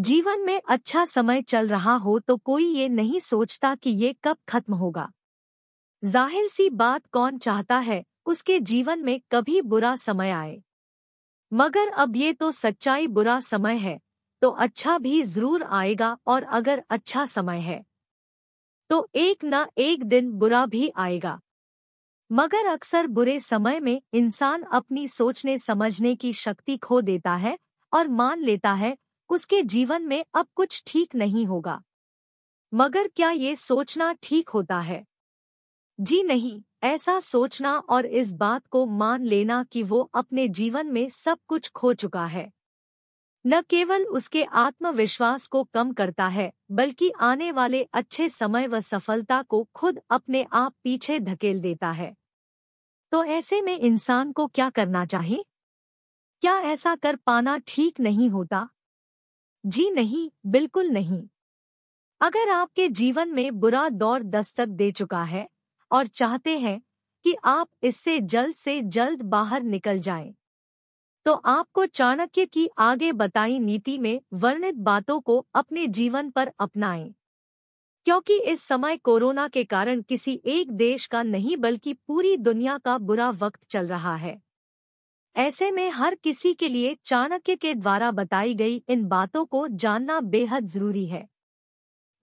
जीवन में अच्छा समय चल रहा हो तो कोई ये नहीं सोचता कि ये कब खत्म होगा जाहिर सी बात कौन चाहता है उसके जीवन में कभी बुरा समय आए मगर अब ये तो सच्चाई बुरा समय है तो अच्छा भी जरूर आएगा और अगर अच्छा समय है तो एक ना एक दिन बुरा भी आएगा मगर अक्सर बुरे समय में इंसान अपनी सोचने समझने की शक्ति खो देता है और मान लेता है उसके जीवन में अब कुछ ठीक नहीं होगा मगर क्या ये सोचना ठीक होता है जी नहीं ऐसा सोचना और इस बात को मान लेना कि वो अपने जीवन में सब कुछ खो चुका है न केवल उसके आत्मविश्वास को कम करता है बल्कि आने वाले अच्छे समय व सफलता को खुद अपने आप पीछे धकेल देता है तो ऐसे में इंसान को क्या करना चाहिए क्या ऐसा कर पाना ठीक नहीं होता जी नहीं बिल्कुल नहीं अगर आपके जीवन में बुरा दौर दस्तक दे चुका है और चाहते हैं कि आप इससे जल्द से जल्द बाहर निकल जाएं, तो आपको चाणक्य की आगे बताई नीति में वर्णित बातों को अपने जीवन पर अपनाएं। क्योंकि इस समय कोरोना के कारण किसी एक देश का नहीं बल्कि पूरी दुनिया का बुरा वक्त चल रहा है ऐसे में हर किसी के लिए चाणक्य के द्वारा बताई गई इन बातों को जानना बेहद जरूरी है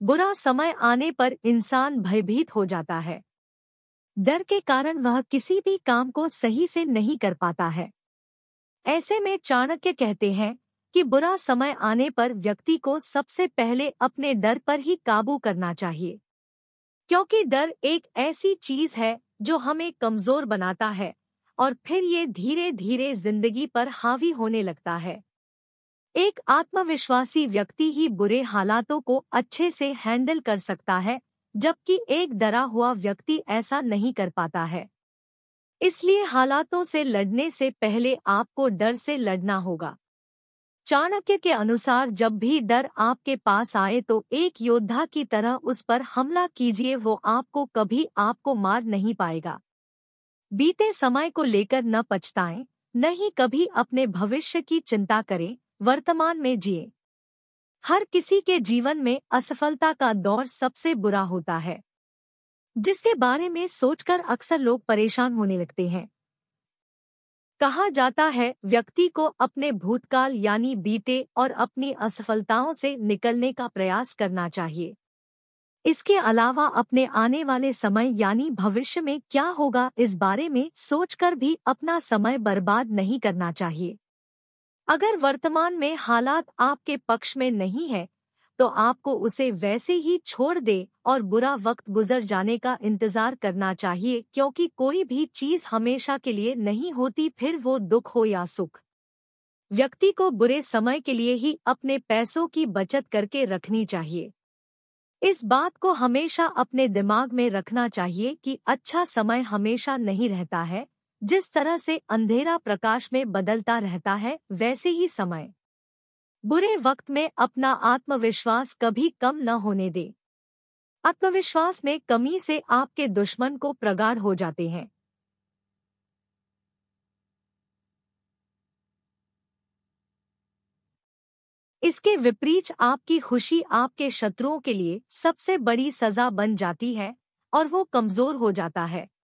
बुरा समय आने पर इंसान भयभीत हो जाता है डर के कारण वह किसी भी काम को सही से नहीं कर पाता है ऐसे में चाणक्य कहते हैं कि बुरा समय आने पर व्यक्ति को सबसे पहले अपने डर पर ही काबू करना चाहिए क्योंकि डर एक ऐसी चीज है जो हमें कमजोर बनाता है और फिर ये धीरे धीरे जिंदगी पर हावी होने लगता है एक आत्मविश्वासी व्यक्ति ही बुरे हालातों को अच्छे से हैंडल कर सकता है जबकि एक डरा हुआ व्यक्ति ऐसा नहीं कर पाता है इसलिए हालातों से लड़ने से पहले आपको डर से लड़ना होगा चाणक्य के अनुसार जब भी डर आपके पास आए तो एक योद्धा की तरह उस पर हमला कीजिए वो आपको कभी आपको मार नहीं पाएगा बीते समय को लेकर न पछताएं न ही कभी अपने भविष्य की चिंता करें वर्तमान में जिए हर किसी के जीवन में असफलता का दौर सबसे बुरा होता है जिसके बारे में सोचकर अक्सर लोग परेशान होने लगते हैं कहा जाता है व्यक्ति को अपने भूतकाल यानी बीते और अपनी असफलताओं से निकलने का प्रयास करना चाहिए इसके अलावा अपने आने वाले समय यानी भविष्य में क्या होगा इस बारे में सोचकर भी अपना समय बर्बाद नहीं करना चाहिए अगर वर्तमान में हालात आपके पक्ष में नहीं है तो आपको उसे वैसे ही छोड़ दे और बुरा वक्त गुजर जाने का इंतजार करना चाहिए क्योंकि कोई भी चीज हमेशा के लिए नहीं होती फिर वो दुख हो या सुख व्यक्ति को बुरे समय के लिए ही अपने पैसों की बचत करके रखनी चाहिए इस बात को हमेशा अपने दिमाग में रखना चाहिए कि अच्छा समय हमेशा नहीं रहता है जिस तरह से अंधेरा प्रकाश में बदलता रहता है वैसे ही समय बुरे वक्त में अपना आत्मविश्वास कभी कम न होने दे आत्मविश्वास में कमी से आपके दुश्मन को प्रगाढ़ हो जाते हैं इसके विपरीत आपकी खुशी आपके शत्रुओं के लिए सबसे बड़ी सजा बन जाती है और वो कमजोर हो जाता है